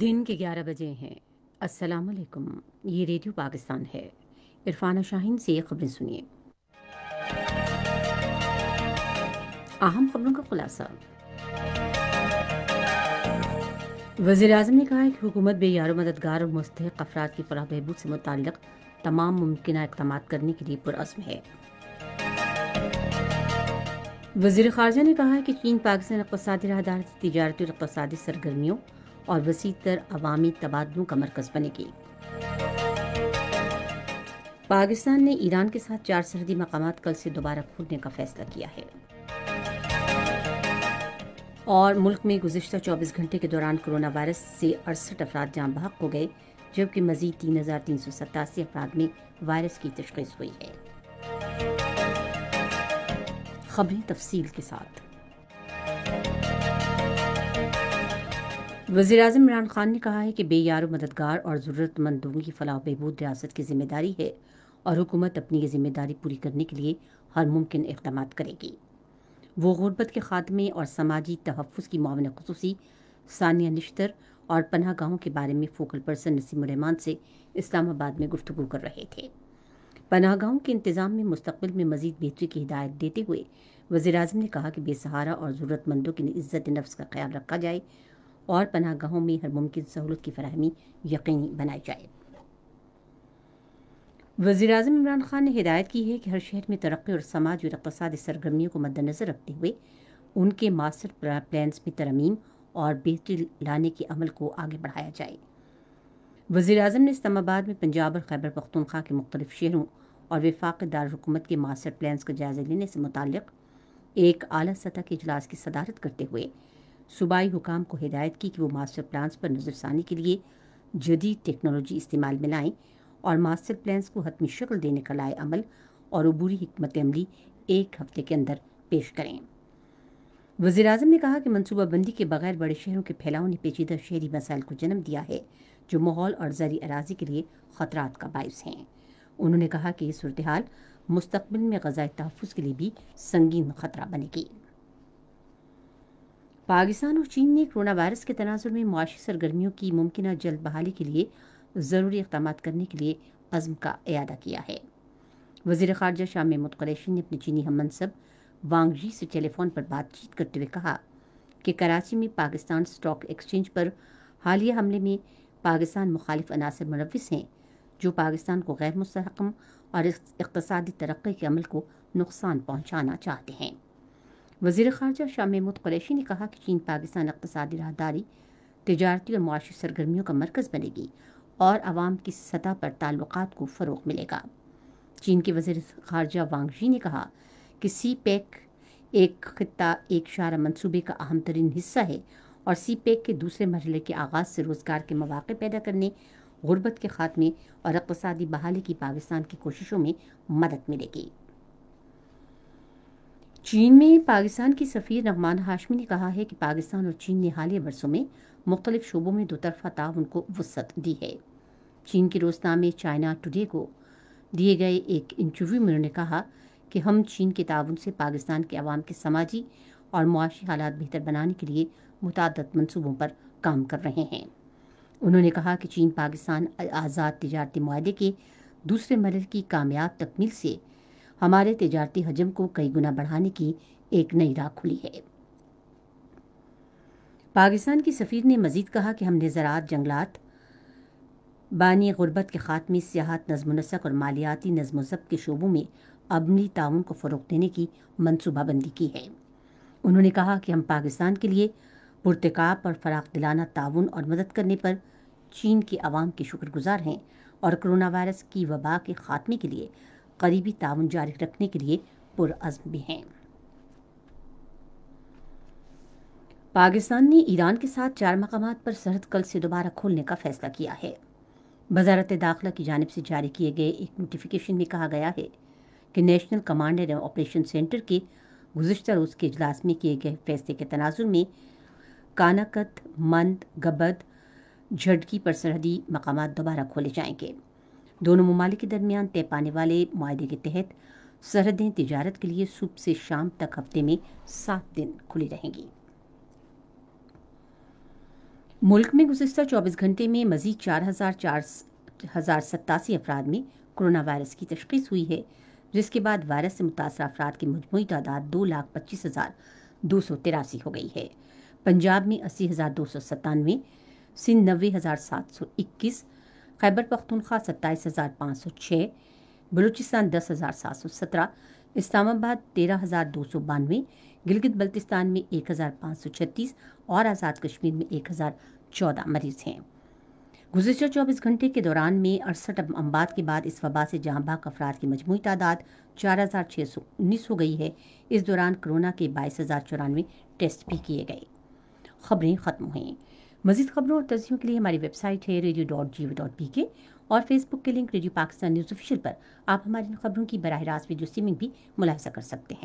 दिन के 11 बजे हैं अस्सलाम वालेकुम ये रेडियो पाकिस्तान है इरफाना शाहीन से खबरें सुनिए अहम खबरों का खुलासा वजीर अजम ने कहा है कि हुकूमत बेयार मददगार और मुस्तक अफराद की फलाह बहबूद से मुतल तमाम मुमकिन इकदाम करने के लिए पुरज़म है वजीर खारजा ने कहा है कि चीन पाकिस्तान इकसादी रहदार तजारती और इकसादी सरगर्मियों और वसी तर अवामी तबादलों का मरकज बनेगी पाकिस्तान ने ईरान के साथ चार सरहदी मकाम कल से दोबारा खोलने का फैसला किया है और मुल्क में गुजशत 24 घंटे के दौरान कोरोना वायरस से अड़सठ अफराद जाम बहक हो गए जबकि मजीद तीन हजार तीन सौ सतासी अफराद में वायरस की तशखीस हुई है खबरें तफसील के साथ वजी अजम इमरान खान ने कहा है कि बेयार मददगार और ज़रूरतमंदों की फलाह बहबूद रियासत की जिम्मेदारी है और हुकूमत अपनी ये जिम्मेदारी पूरी करने के लिए हर मुमकिन इकदाम करेगी वो गुरबत के खात्मे और समाजी तहफ़ की मामन खसूसी सानिया निश्तर और पन्ह गाहों के बारे में फोकल पर्सन नसीमान से इस्लामाबाद में गुफ्तु कर रहे थे पन्ह गाहों के इंतज़ाम में मुस्तबिल में मजीद बेहतरी की हिदायत देते हुए वजी अजम ने कहा कि बेसहारा और ज़रूरतमंदों की इज़्ज़त नफ्स का ख्याल रखा जाए और पना गाहों में हर मुमकिन सहूलत की फरहमी यकीनी बनाई जाए वजी अजम इमरान खान ने हिदायत की है कि हर शहर में तरक्की और समाज और इकसादी सरगर्मियों को मद्दनज़र रखते हुए उनके मास्टर प्लान्स में तरमीम और बेहतरी लाने के अमल को आगे बढ़ाया जाए वजी अजम ने इस्लामाबाद में पंजाब और खैबर पख्तनख्वा के मुख्तलिफ शहरों और विफाक दारकूमत के मास्टर प्लान्स का जायज़ा लेने से मुतल एक अली सतह के अजलास की सदारत करते हुए सूबाई हुकाम को हिदायत की कि वो मास्टर प्लान्स पर नज़रसानी के लिए जदीद टेक्नोलॉजी इस्तेमाल में लाएं और मास्टर प्लान्स को हतमी शक्ल देने का लाए अमल और अबूरी हमत अमली एक हफ्ते के अंदर पेश करें वजी अजम ने कहा कि मनसूबाबंदी के बगैर बड़े शहरों के फैलाव ने पेचीदा शहरी मसाइल को जन्म दिया है जो माहौल और जरी अराजी के लिए ख़तरा का बायस हैं उन्होंने कहा कि ये सूरत मुस्तबिल में गज़ाई तहफ़ के लिए भी संगीन ख़तरा बनेगी पाकिस्तान और चीन ने कोरोना वायरस के तनाजुर में मुआशी सरगर्मियों की मुमकिन जल्द बहाली के लिए ज़रूरी इकदाम करने के लिए अज़म का अदा किया है वजीर खारजा शाह महमूद कुरैशी ने अपने चीनी हम मनसब वांगजी से टेलीफोन पर बातचीत करते हुए कहा कि कराची में पाकिस्तान स्टॉक एक्सचेंज पर हालिया हमले में पाकिस्तान मुखालिफ अनासर मुलविस हैं जो पाकिस्तान को गैर मुस्तकम और इकतसादी तरक्की के अमल को नुकसान पहुँचाना चाहते हैं वजीर खारजा शाह महमूद कुरैशी ने कहा कि चीन पाकिस्तान इकतदी राहदारी तजारती और मुआशी सरगर्मियों का मरकज़ बनेगी और आवाम की सतह पर ताल्लुक को फ़रोग मिलेगा चीन के वजीर खारजा वांगजी ने कहा कि सी पैक एक खत्ता एक शारा मनसूबे का अहम तरीन हिस्सा है और सी पैक के दूसरे मरहले के आगाज़ से रोज़गार के मौाक़े पैदा करने गुर्बत के ख़ात्मे और अकतदी बहाली की पाकिस्तान की कोशिशों में मदद मिलेगी चीन में पाकिस्तान की सफ़ीर रहमान हाशमी ने कहा है कि पाकिस्तान और चीन ने हालिया बरसों में मुख्तलिफ शोबों में दोतरफा ताउन को वसत दी है चीन की रोजनामे चाइना टुडे को दिए गए एक इंटरव्यू में उन्होंने कहा कि हम चीन के ताउन से पाकिस्तान के आवाम के समाजी और मुआशी हालात बेहतर बनाने के लिए मुतद मनसूबों पर काम कर रहे हैं उन्होंने कहा कि चीन पाकिस्तान आज़ाद तजारती माहे के दूसरे मरल की कामयाब तकमील से हमारे तजारती हजम को कई गुना बढ़ाने की एक नई राह खुली है पाकिस्तान की सफ़ीर ने मजीद कहा कि हमने ज़रात जंगलात बानी गुरबत के ख़ात्मे सियाहत नज़म नसक और मालियाती नज़म ज़ब्त के शोबों में अमली ताउन को फ़रोग देने की मनसूबाबंदी की है उन्होंने कहा कि हम पाकिस्तान के लिए पुरतकाब और फराख दिलाना ताउन और मदद करने पर चीन के आवाम के शुक्रगुजार हैं और कोरोना वायरस की वबा के ख़ात्मे के लिए करीबी ताउन जारी रखने के लिए पुरज़म भी हैं पाकिस्तान ने ईरान के साथ चार मकाम पर सरहद कल से दोबारा खोलने का फैसला किया है वजारत दाखिला की जानब से जारी किए गए एक नोटिफिकेशन में कहा गया है कि national command and operation centre के गुजशत रोज़ के अजलास में किए गए फैसले के तनाजुर में कानाकत मंद गबद झटकी पर सरहदी मकाम दोबारा खोले जाएंगे दोनों ममालिक के दरमियान तय पाने वाले माहे के तहत सरहदें तजारत के लिए सुबह से शाम तक हफ्ते में सात दिन खुली रहेंगी मुल्क में गुजशत 24 घंटे में मजीद चार हज़ार चार हज़ार सत्तासी अफराद में कोरोना वायरस की तशखीस हुई है जिसके बाद वायरस से मुतासर अफराद की मजमू तादाद दो लाख पच्चीस हज़ार दो सौ तिरासी हो गई है पंजाब में अस्सी हज़ार दो सौ सत्तानवे सिंध नबे हज़ार सात सौ इक्कीस खैबर पख्तूनख्वा सत्ताईस हज़ार पाँच सौ छः बलूचिस्तान दस हज़ार सात सौ सत्रह इस्लामाबाद तेरह हज़ार दो सौ बानवे गिलगित बल्तिस्तान में एक हज़ार पाँच सौ छत्तीस और आज़ाद कश्मीर में एक हज़ार चौदह मरीज़ हैं गुजशत चौबीस घंटे के दौरान में अड़सठ अम्बाद के बाद इस वबा से जहाँ बाग अफराद की मजमू तादाद चार हज़ार छः सौ उन्नीस हो गई है इस दौरान कोरोना के बाईस हज़ार चौरानवे टेस्ट भी किए गए खबरें ख़त्म हुई मजीद खबरों और तजियों के लिए हमारी वेबसाइट है radio dot G dot P K और फेसबुक के link radio Pakistan news official पर आप हमारी इन खबरों की बरह रास्त वीडियो स्ट्रीमिंग भी मुलाहजा कर सकते हैं